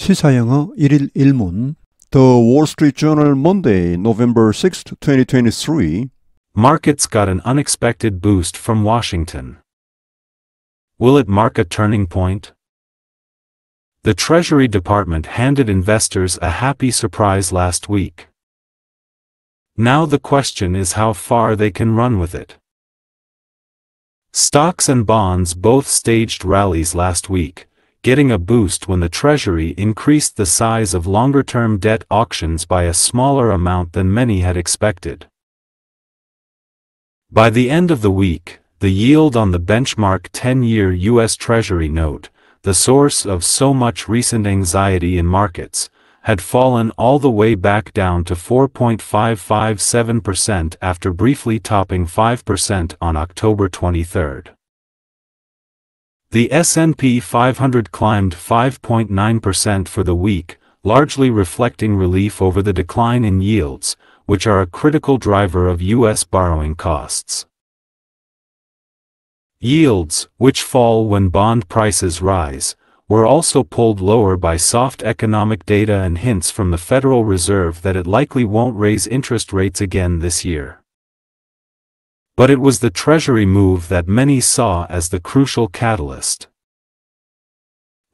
시사영어 1일 1문 The Wall Street Journal Monday, November 6, 2023 Markets got an unexpected boost from Washington. Will it mark a turning point? The Treasury Department handed investors a happy surprise last week. Now the question is how far they can run with it. Stocks and bonds both staged rallies last week, getting a boost when the Treasury increased the size of longer-term debt auctions by a smaller amount than many had expected. By the end of the week, the yield on the benchmark 10-year U.S. Treasury note, the source of so much recent anxiety in markets, had fallen all the way back down to 4.557% after briefly topping 5% on October 23. The S&P 500 climbed 5.9% for the week, largely reflecting relief over the decline in yields, which are a critical driver of U.S. borrowing costs. Yields, which fall when bond prices rise, were also pulled lower by soft economic data and hints from the Federal Reserve that it likely won't raise interest rates again this year. But it was the Treasury move that many saw as the crucial catalyst.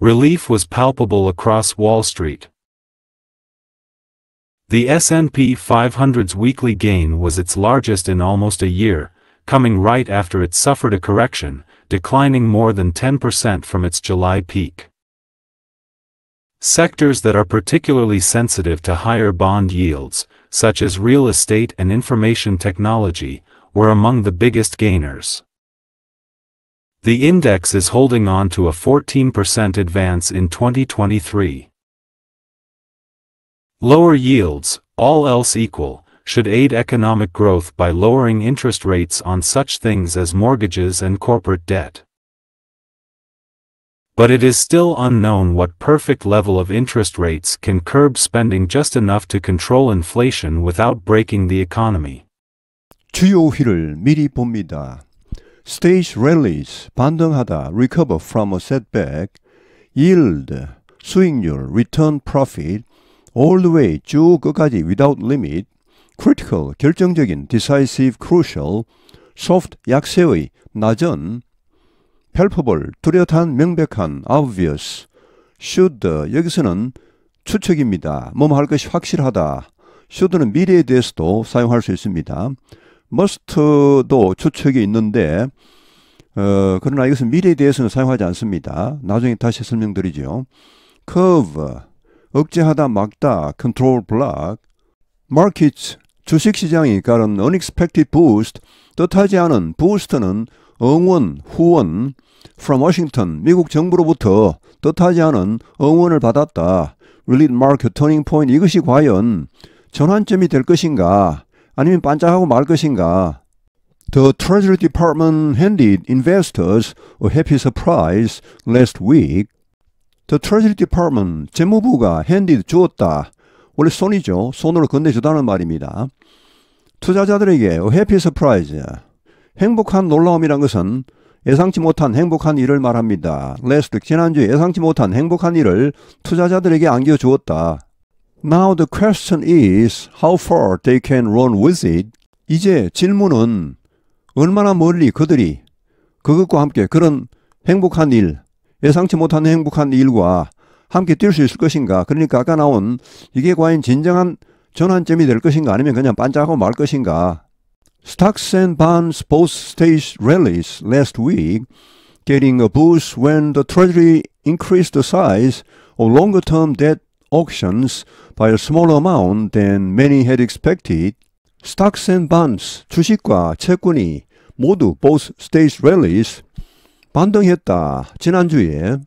Relief was palpable across Wall Street. The S&P 500's weekly gain was its largest in almost a year, coming right after it suffered a correction, declining more than 10% from its July peak. Sectors that are particularly sensitive to higher bond yields, such as real estate and information technology, were among the biggest gainers. The index is holding on to a 14% advance in 2023. Lower yields, all else equal, should aid economic growth by lowering interest rates on such things as mortgages and corporate debt. But it is still unknown what perfect level of interest rates can curb spending just enough to control inflation without breaking the economy. 주요 휠을 미리 봅니다. Stage rallies, 반등하다, recover from a setback, yield, 수익률, return profit, all the way, 쭉 끝까지 without limit, critical, 결정적인, decisive, crucial, soft, 약세의, 낮은, palpable, 뚜렷한, 명백한, obvious, should, 여기서는 추측입니다. 뭐뭐 할 것이 확실하다. should는 미래에 대해서도 사용할 수 있습니다. 머스트도 추측이 있는데 어, 그러나 이것은 미래에 대해서는 사용하지 않습니다. 나중에 다시 설명드리죠. curve, 억제하다 막다, control block, markets, 주식시장이 가른 unexpected boost, 뜻하지 않은 boost는 응원, 후원, from Washington, 미국 정부로부터 뜻하지 않은 응원을 받았다. relief market turning point, 이것이 과연 전환점이 될 것인가? 아니면 반짝하고 말 것인가? The Treasury Department handed investors a happy surprise last week. The Treasury Department, 재무부가 handed 주었다. 원래 손이죠. 손으로 건네주다는 말입니다. 투자자들에게 a happy surprise. 행복한 놀라움이란 것은 예상치 못한 행복한 일을 말합니다. last 지난주 예상치 못한 행복한 일을 투자자들에게 안겨주었다. Now the question is how far they can run with it. 이제 질문은 얼마나 멀리 그들이 그것과 함께 그런 행복한 일, 예상치 못한 행복한 일과 함께 뛸 수 있을 것인가. 그러니까 아까 나온 이게 과연 진정한 전환점이 될 것인가 아니면 그냥 반짝하고 말 것인가. Stocks and bonds both staged rallies last week, getting a boost when the Treasury increased the size of longer-term debt auctions by a small amount than many had expected, stocks and bonds, 주식과 채권이 모두 both stage rallies 반등했다. 지난주에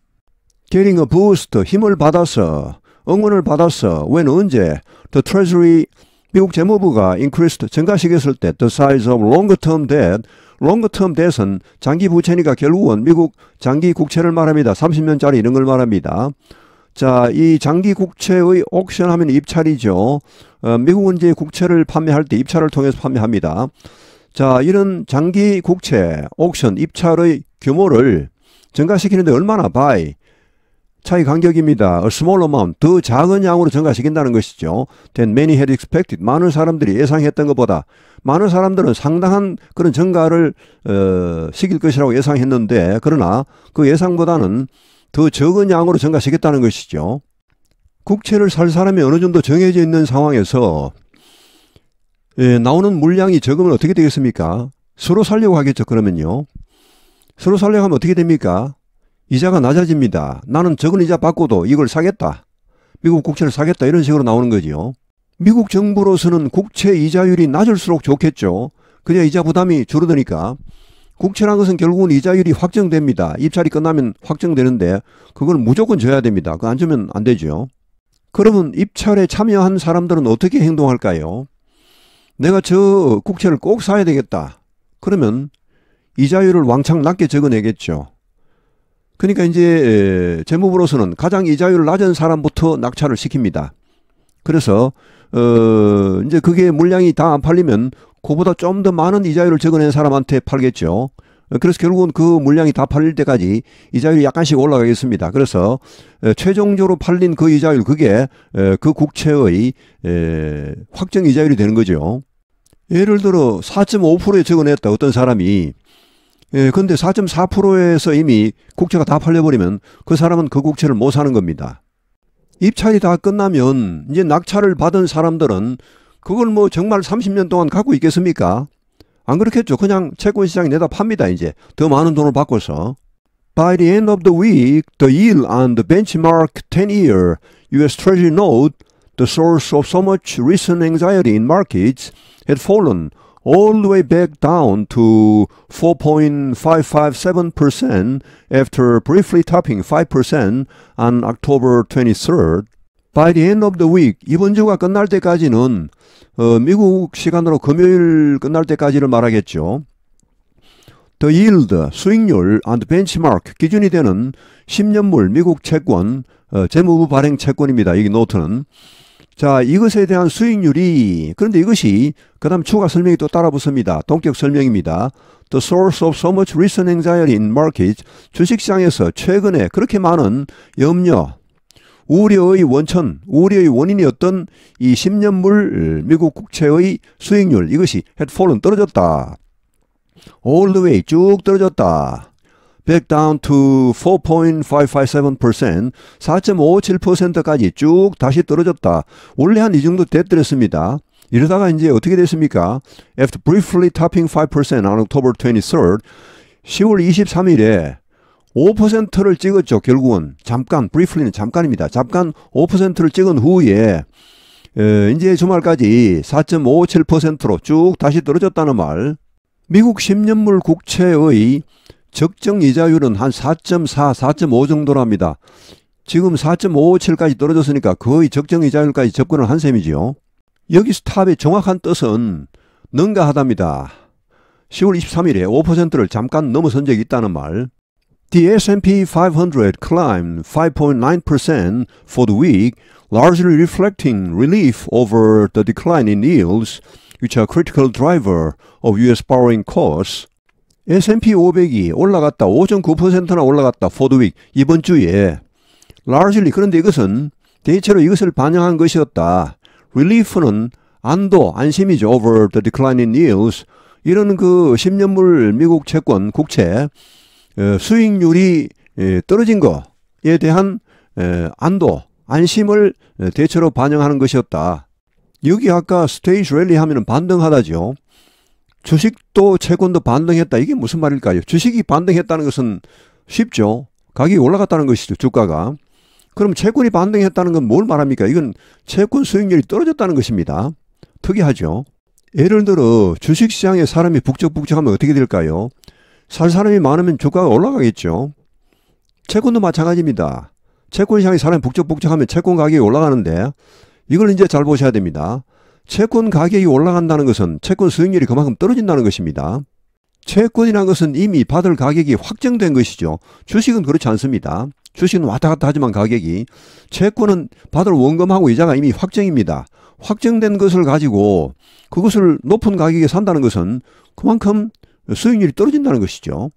getting a boost 힘을 받아서 응원을 받아서 when 언제 the treasury 미국 재무부가 increased 증가시켰을 때 the size of longer term debt longer term debt은 장기 부채니까 결국은 미국 장기 국채를 말합니다. 30년짜리 이런 걸 말합니다. 자, 이 장기 국채의 옥션 하면 입찰이죠. 어, 미국은 이제 국채를 판매할 때 입찰을 통해서 판매합니다. 자, 이런 장기 국채, 옥션, 입찰의 규모를 증가시키는데 얼마나 바이 차이 간격입니다. A small amount, 더 작은 양으로 증가시킨다는 것이죠. Then many had expected, 많은 사람들이 예상했던 것보다 많은 사람들은 상당한 그런 증가를 어, 시킬 것이라고 예상했는데 그러나 그 예상보다는 더 적은 양으로 증가시겠다는 것이죠. 국채를 살 사람이 어느 정도 정해져 있는 상황에서 예, 나오는 물량이 적으면 어떻게 되겠습니까? 서로 살려고 하겠죠. 그러면요. 서로 살려고 하면 어떻게 됩니까? 이자가 낮아집니다. 나는 적은 이자 받고도 이걸 사겠다. 미국 국채를 사겠다. 이런 식으로 나오는 거지요. 미국 정부로서는 국채 이자율이 낮을수록 좋겠죠. 그냥 이자 부담이 줄어드니까. 국채란 것은 결국은 이자율이 확정됩니다. 입찰이 끝나면 확정되는데 그걸 무조건 줘야 됩니다. 그거 안 주면 안 되죠. 그러면 입찰에 참여한 사람들은 어떻게 행동할까요? 내가 저 국채를 꼭 사야 되겠다. 그러면 이자율을 왕창 낮게 적어내겠죠. 그러니까 이제 재무부로서는 가장 이자율 낮은 사람부터 낙찰을 시킵니다. 그래서 어 이제 그게 물량이 다 안 팔리면 그보다 좀 더 많은 이자율을 적어낸 사람한테 팔겠죠. 그래서 결국은 그 물량이 다 팔릴 때까지 이자율이 약간씩 올라가겠습니다. 그래서 최종적으로 팔린 그 이자율 그게 그 국채의 확정 이자율이 되는 거죠. 예를 들어 4.5%에 적어냈다 어떤 사람이 예, 근데 4.4%에서 이미 국채가 다 팔려버리면 그 사람은 그 국채를 못 사는 겁니다. 입찰이 다 끝나면 이제 낙찰을 받은 사람들은 그걸 뭐 정말 30년 동안 갖고 있겠습니까? 안 그렇겠죠. 그냥 채권 시장에 내다 팝니다. 이제 더 많은 돈을 바꿔서. By the end of the week, the yield on the benchmark 10-year U.S. Treasury note, the source of so much recent anxiety in markets, had fallen all the way back down to 4.557% after briefly topping 5% on October 23rd. By the end of the week, 이번 주가 끝날 때까지는 어, 미국 시간으로 금요일 끝날 때까지를 말하겠죠. 더 yield, 수익률 and benchmark 기준이 되는 10년물 미국 채권, 어, 재무부 발행 채권입니다. 이 노트는. 자, 이것에 대한 수익률이, 그런데 이것이, 그 다음 추가 설명이 또 따라 붙습니다. 동격 설명입니다. The source of so much recent anxiety in markets. 주식시장에서 최근에 그렇게 많은 염려, 우려의 원천, 우려의 원인이었던 이 10년물 미국 국채의 수익률 이것이 had fallen 떨어졌다. all the way 쭉 떨어졌다. back down to 4.557%, 4.57%까지 쭉 다시 떨어졌다. 원래 한 이 정도 됐더랬습니다. 이러다가 이제 어떻게 됐습니까? After briefly topping 5% on October 23rd, 10월 23일에 5%를 찍었죠. 결국은 잠깐 브리플 e f 는 잠깐입니다. 잠깐 5%를 찍은 후에 에, 이제 주말까지 4.57%로 쭉 다시 떨어졌다는 말. 미국 10년물 국채의 적정 이자율은 한 4.4, 4.5 정도랍니다. 지금 4.557까지 떨어졌으니까 거의 적정 이자율까지 접근을 한 셈이지요. 여기 스탑의 정확한 뜻은 능가하답니다. 10월 23일에 5%를 잠깐 넘어선 적이 있다는 말. The S&P 500 climbed 5.9% for the week, largely reflecting relief over the decline in yields, which are critical driver of US borrowing costs. S&P 500이 올라갔다 5.9%나 올라갔다 for the week 이번 주에 largely 그런데 이것은 대체로 이것을 반영한 것이었다. relief는 안도 안심이죠 over the decline in yields 이런 그 10년물 미국 채권 국채 어, 수익률이 예, 떨어진 것에 대한 안도, 안심을 대체로 반영하는 것이었다. 여기 아까 스테이지 랠리 하면 반등하다죠. 주식도 채권도 반등했다. 이게 무슨 말일까요? 주식이 반등했다는 것은 쉽죠. 가격이 올라갔다는 것이죠. 주가가. 그럼 채권이 반등했다는 건 뭘 말합니까? 이건 채권 수익률이 떨어졌다는 것입니다. 특이하죠. 예를 들어 주식시장에 사람이 북적북적하면 어떻게 될까요? 살 사람이 많으면 주가가 올라가겠죠. 채권도 마찬가지입니다. 채권 시장이 사람이 북적북적하면 채권 가격이 올라가는데 이걸 이제 잘 보셔야 됩니다. 채권 가격이 올라간다는 것은 채권 수익률이 그만큼 떨어진다는 것입니다. 채권이란 것은 이미 받을 가격이 확정된 것이죠. 주식은 그렇지 않습니다. 주식은 왔다 갔다 하지만 가격이 채권은 받을 원금하고 이자가 이미 확정입니다. 확정된 것을 가지고 그것을 높은 가격에 산다는 것은 그만큼 수익률이 떨어진다는 것이죠.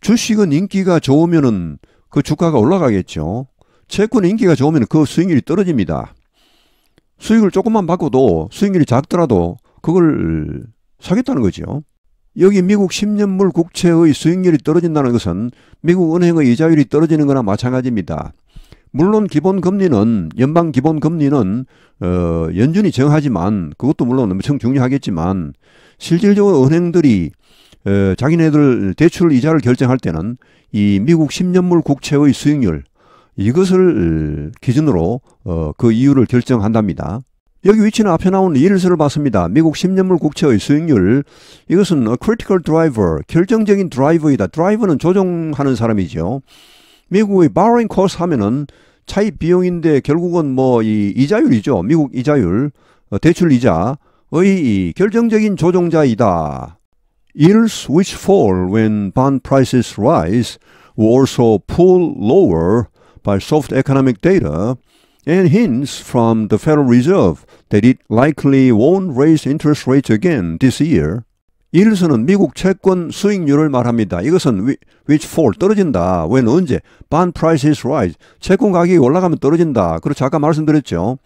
주식은 인기가 좋으면은 그 주가가 올라가겠죠. 채권 인기가 좋으면 그 수익률이 떨어집니다. 수익을 조금만 바꿔도 수익률이 작더라도 그걸 사겠다는 거죠. 여기 미국 10년물 국채의 수익률이 떨어진다는 것은 미국 은행의 이자율이 떨어지는 거나 마찬가지입니다. 물론 기본금리는 연방 기본금리는 어, 연준이 정하지만 그것도 물론 엄청 중요하겠지만 실질적으로 은행들이 에, 자기네들 대출 이자를 결정할 때는 이 미국 10년물 국채의 수익률 이것을 기준으로 어, 그 이유를 결정한답니다. 여기 위치는 앞에 나온 예를서를 봤습니다. 미국 10년물 국채의 수익률 이것은 critical driver 결정적인 드라이버이다. 드라이버는 조종하는 사람이죠. 미국의 borrowing cost 하면은 차입 비용인데 결국은 뭐 이 이자율이죠. 미국 이자율 어, 대출 이자의 결정적인 조종자이다. Yields which fall when bond prices rise will also pull lower by soft economic data and hints from the Federal Reserve that it likely won't raise interest rates again this year. 이를서는 미국 채권 수익률을 말합니다. 이것은 which fall 떨어진다. when 언제 bond prices rise 채권 가격이 올라가면 떨어진다. 그렇죠. 아까 말씀드렸죠.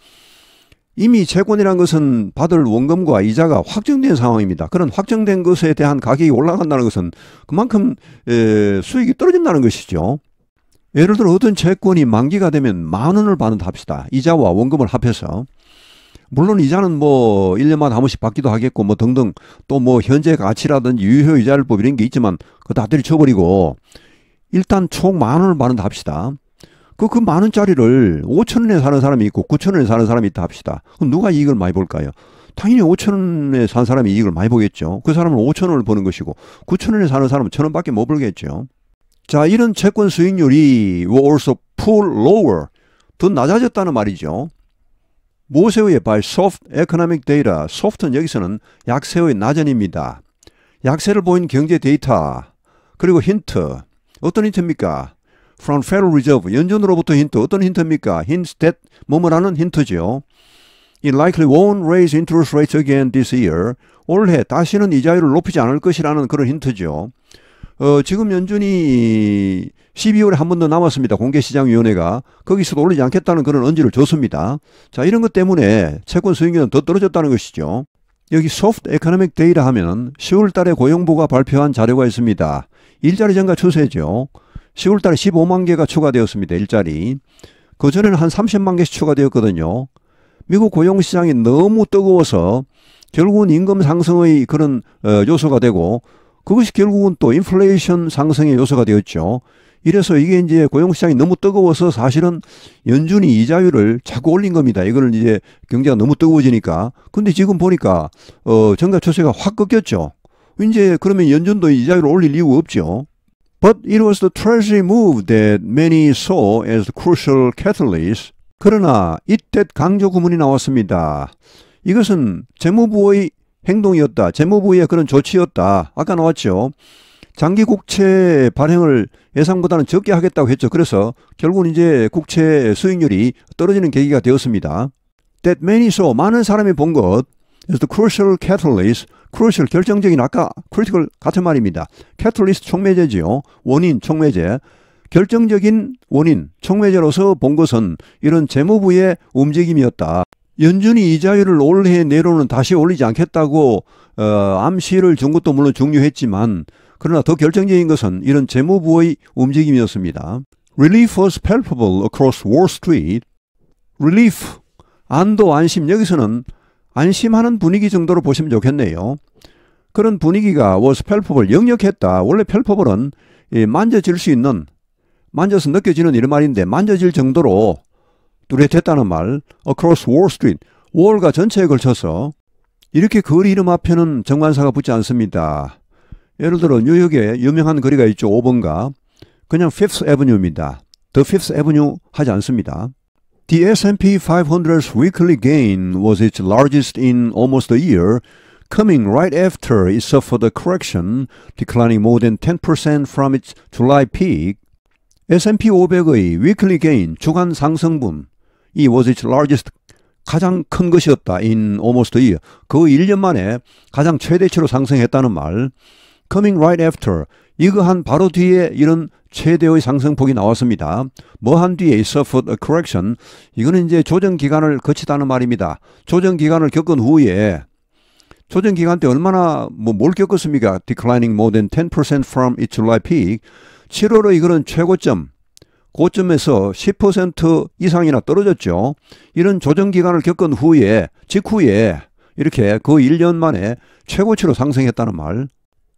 이미 채권이란 것은 받을 원금과 이자가 확정된 상황입니다. 그런 확정된 것에 대한 가격이 올라간다는 것은 그만큼 수익이 떨어진다는 것이죠. 예를 들어 어떤 채권이 만기가 되면 만 원을 받는다 합시다. 이자와 원금을 합해서. 물론 이자는 뭐 1년마다 한 번씩 받기도 하겠고 뭐 등등 또 뭐 현재 가치라든지 유효 이자를법 이런 게 있지만 그거 다 들이쳐버리고 일단 총 만 원을 받는다 합시다. 그, 그 만 원짜리를 5천 원에 사는 사람이 있고 9천 원에 사는 사람이 있다 합시다. 그럼 누가 이익을 많이 볼까요? 당연히 5천 원에 산 사람이 이익을 많이 보겠죠. 그 사람은 5천 원을 버는 것이고 9천 원에 사는 사람은 천 원밖에 못 벌겠죠. 자, 이런 채권 수익률이 will also pull lower 더 낮아졌다는 말이죠. 모세의에 by soft economic data, soft는 여기서는 약세의 낮은입니다 약세를 보인 경제 데이터, 그리고 힌트, 어떤 힌트입니까? from Federal Reserve 연준으로부터 힌트 어떤 힌트입니까? hints that 뭐뭐라는 힌트죠요 It likely won't raise interest rates again this year. 올해 다시는 이자율을 높이지 않을 것이라는 그런 힌트죠. 어, 지금 연준이 12월에 한 번 더 남았습니다. 공개시장위원회가. 거기서도 올리지 않겠다는 그런 언지를 줬습니다. 자, 이런 것 때문에 채권 수익률은 더 떨어졌다는 것이죠. 여기 소프트 에코노믹 데이라 하면 10월 달에 고용부가 발표한 자료가 있습니다. 일자리 증가 추세죠. 10월 달에 15만 개가 추가되었습니다. 일자리. 그전에는 한 30만 개씩 추가되었거든요. 미국 고용시장이 너무 뜨거워서 결국은 임금 상승의 그런 어, 요소가 되고 그것이 결국은 또 인플레이션 상승의 요소가 되었죠. 이래서 이게 이제 고용시장이 너무 뜨거워서 사실은 연준이 이자율을 자꾸 올린 겁니다. 이거는 이제 경제가 너무 뜨거워지니까. 근데 지금 보니까 어, 정가 추세가 확 꺾였죠. 이제 그러면 연준도 이자율을 올릴 이유가 없죠. But it was the treasury move that many saw as the crucial catalyst. 그러나 이때 강조 구문이 나왔습니다. 이것은 재무부의 행동이었다. 재무부의 그런 조치였다. 아까 나왔죠. 장기 국채 발행을 예상보다는 적게 하겠다고 했죠. 그래서 결국은 이제 국채 수익률이 떨어지는 계기가 되었습니다. That many saw 많은 사람이 본것 is the crucial catalyst 크루셜 결정적인 아까 크리티컬 같은 말입니다. 캐톨리스트 촉매제지요. 원인 촉매제. 결정적인 원인 촉매제로서 본 것은 이런 재무부의 움직임이었다. 연준이 이자율을 올해 내로는 다시 올리지 않겠다고 어, 암시를 준 것도 물론 중요했지만 그러나 더 결정적인 것은 이런 재무부의 움직임이었습니다. Relief was palpable across Wall Street. Relief 안도 안심 여기서는 안심하는 분위기 정도로 보시면 좋겠네요. 그런 분위기가 워스 펠법을 역했다 원래 펠법은 만져질 수 있는 만져서 느껴지는 이런 말인데 만져질 정도로 뚜렷했다는 말 across Wall Street 월가 전체에 걸쳐서 이렇게 거리 이름 앞에는 정관사가 붙지 않습니다. 예를 들어 뉴욕에 유명한 거리가 있죠. 5번가 그냥 Fifth Avenue입니다. The Fifth Avenue 하지 않습니다. The S&P 500's weekly gain was its largest in almost a year, coming right after it suffered a correction, declining more than 10% from its July peak. S&P 500의 weekly gain 주간 상승분 이 was its largest 가장 큰 것이었다 in almost a year. 그 1년 만에 가장 최대치로 상승했다는 말. coming right after 이거 한 바로 뒤에 이런 최대의 상승폭이 나왔습니다. 뭐 한 뒤에 suffered a correction. 이거는 이제 조정 기간을 거치다는 말입니다. 조정 기간을 겪은 후에 조정 기간 때 얼마나 뭐 뭘 겪었습니까? declining more than 10% from its July peak. 7월의 이거는 최고점 고점에서 10% 이상이나 떨어졌죠. 이런 조정 기간을 겪은 후에 직후에 이렇게 그 1년 만에 최고치로 상승했다는 말.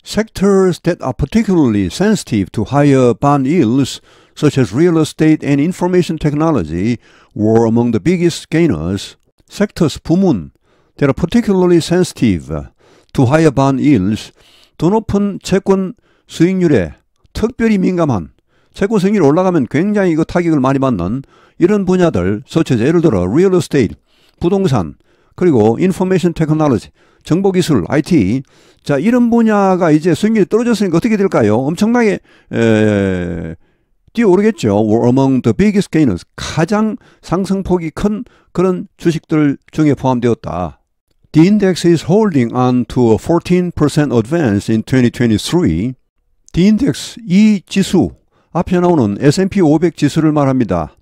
Sectors that are particularly sensitive to higher bond yields, such as real estate and information technology, were among the biggest gainers. Sectors 부문 that are particularly sensitive to higher bond yields, 더 높은 채권 수익률에 특별히 민감한 채권 수익률 올라가면 굉장히 그 타격을 많이 받는 이런 분야들, such as 예를 들어 real estate, 부동산, 그리고 인포메이션 테크놀로지, 정보기술, IT. 자, 이런 분야가 이제 수익률이 떨어졌으니까 어떻게 될까요? 엄청나게 에, 뛰어오르겠죠. We're among the biggest gainers. 가장 상승폭이 큰 그런 주식들 중에 포함되었다. The index is holding on to a 14% advance in 2023. The index, 이 지수, 앞에 나오는 S&P 500 지수를 말합니다.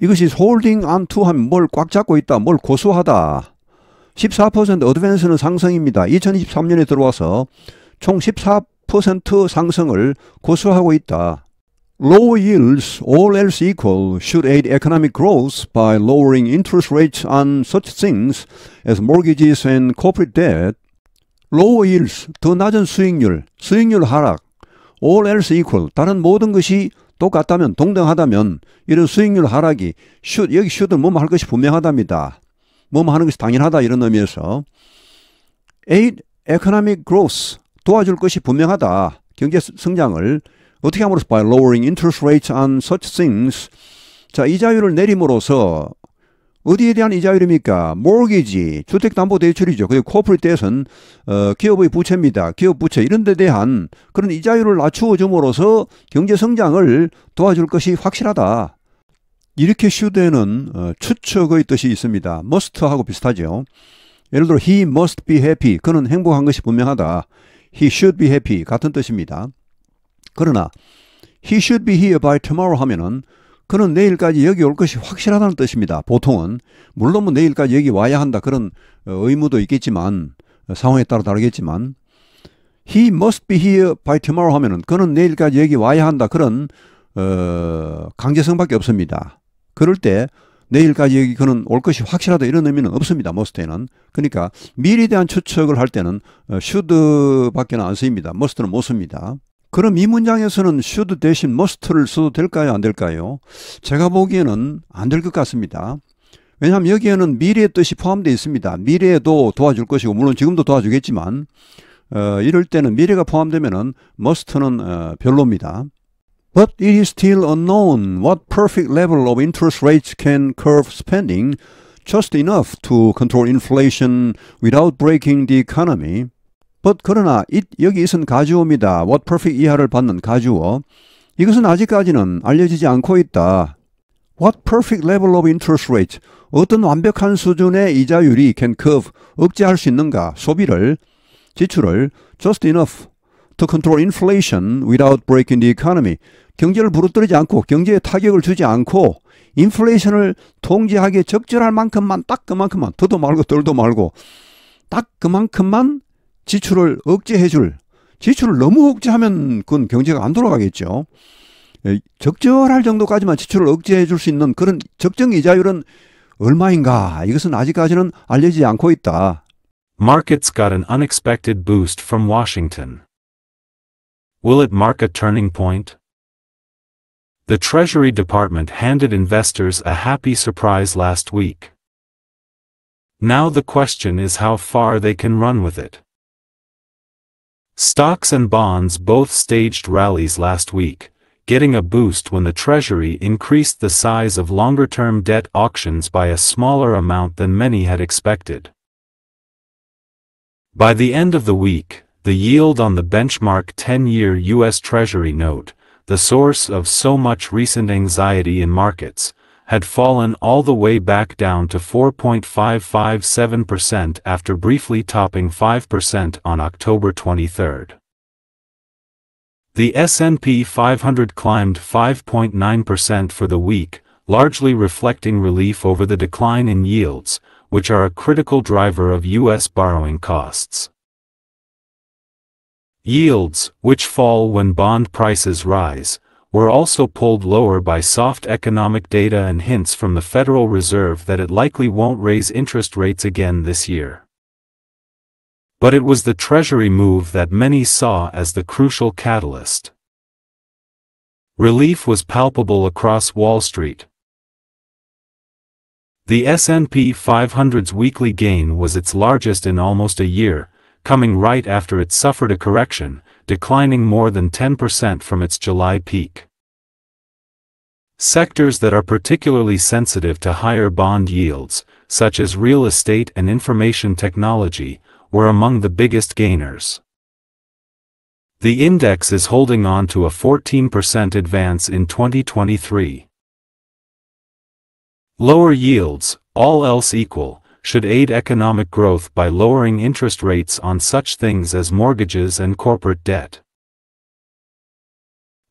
이것이 홀딩 안투하면 뭘 꽉 잡고 있다, 뭘 고수하다. 14% 어드밴스는 상승입니다. 2023년에 들어와서 총 14% 상승을 고수하고 있다. Low yields, all else equal, should aid economic growth by lowering interest rates on such things as mortgages and corporate debt. Low yields, 더 낮은 수익률, 수익률 하락. All else equal, 다른 모든 것이 똑같다면 동등하다면 이런 수익률 하락이 슛 여기 슛을 뭐뭐 할 것이 분명하답니다. 뭐뭐 하는 것이 당연하다 이런 의미에서 aid economic growth 도와줄 것이 분명하다. 경제 성장을 어떻게 함으로써 by lowering interest rates on such things 자 이자율을 내림으로써 어디에 대한 이자율입니까? 모기지, 주택담보대출이죠. 그리고 코플릿에서는 어, 기업의 부채입니다. 기업 부채 이런 데 대한 그런 이자율을 낮추어 줌으로써 경제 성장을 도와줄 것이 확실하다. 이렇게 슈드에는 어, 추측의 뜻이 있습니다. must하고 비슷하죠. 예를 들어 he must be happy. 그는 행복한 것이 분명하다. he should be happy 같은 뜻입니다. 그러나 he should be here by tomorrow 하면은 그는 내일까지 여기 올 것이 확실하다는 뜻입니다. 보통은 물론 뭐 내일까지 여기 와야 한다 그런 어, 의무도 있겠지만 어, 상황에 따라 다르겠지만 he must be here by tomorrow 하면은 그는 내일까지 여기 와야 한다 그런 어, 강제성밖에 없습니다. 그럴 때 내일까지 여기 그는 올 것이 확실하다 이런 의미는 없습니다. must에는 그러니까 미리 대한 추측을 할 때는 어, should밖에는 안 쓰입니다. must는 못 씁니다. 그럼 이 문장에서는 should 대신 must를 써도 될까요? 안 될까요? 제가 보기에는 안 될 것 같습니다. 왜냐하면 여기에는 미래의 뜻이 포함되어 있습니다. 미래에도 도와줄 것이고 물론 지금도 도와주겠지만 어, 이럴 때는 미래가 포함되면은 must는 어, 별로입니다. But it is still unknown what perfect level of interest rates can curb spending just enough to control inflation without breaking the economy. But 그러나 it, 여기 있은 가주어입니다. what perfect 이하를 받는 가주어. 이것은 아직까지는 알려지지 않고 있다. What perfect level of interest rate? 어떤 완벽한 수준의 이자율이 can curve, 억제할 수 있는가? 소비를, 지출을 just enough to control inflation without breaking the economy. 경제를 부러뜨리지 않고 경제에 타격을 주지 않고 인플레이션을 통제하기에 적절할 만큼만 딱 그만큼만 더도 말고 덜도 말고 딱 그만큼만 지출을 억제해 줄 지출을 너무 억제하면 그건 경제가 안 돌아가겠죠. 적절할 정도까지만 지출을 억제해 줄 수 있는 그런 적정 이자율은 얼마인가? 이것은 아직까지는 알려지지 않고 있다. Markets got an unexpected boost from Washington. Will it mark a turning point? The Treasury Department handed investors a happy surprise last week. Now the question is how far they can run with it. Stocks and bonds both staged rallies last week, getting a boost when the Treasury increased the size of longer-term debt auctions by a smaller amount than many had expected. By the end of the week, the yield on the benchmark 10-year U.S. Treasury note, the source of so much recent anxiety in markets, had fallen all the way back down to 4.557% after briefly topping 5% on October 23. The S&P 500 climbed 5.9% for the week, largely reflecting relief over the decline in yields, which are a critical driver of U.S. borrowing costs. Yields, which fall when bond prices rise, were also pulled lower by soft economic data and hints from the Federal Reserve that it likely won't raise interest rates again this year. But it was the Treasury move that many saw as the crucial catalyst. Relief was palpable across Wall Street. The S&P 500's weekly gain was its largest in almost a year, coming right after it suffered a correction, declining more than 10% from its July peak. Sectors that are particularly sensitive to higher bond yields, such as real estate and information technology, were among the biggest gainers. The index is holding on to a 14% advance in 2023. Lower yields, all else equal, should aid economic growth by lowering interest rates on such things as mortgages and corporate debt.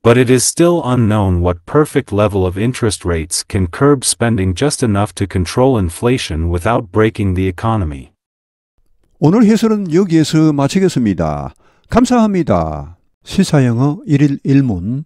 But it is still unknown what perfect level of interest rates can curb spending just enough to control inflation without breaking the economy. 오늘 해설은 여기에서 마치겠습니다. 감사합니다. 시사영어 1일 1문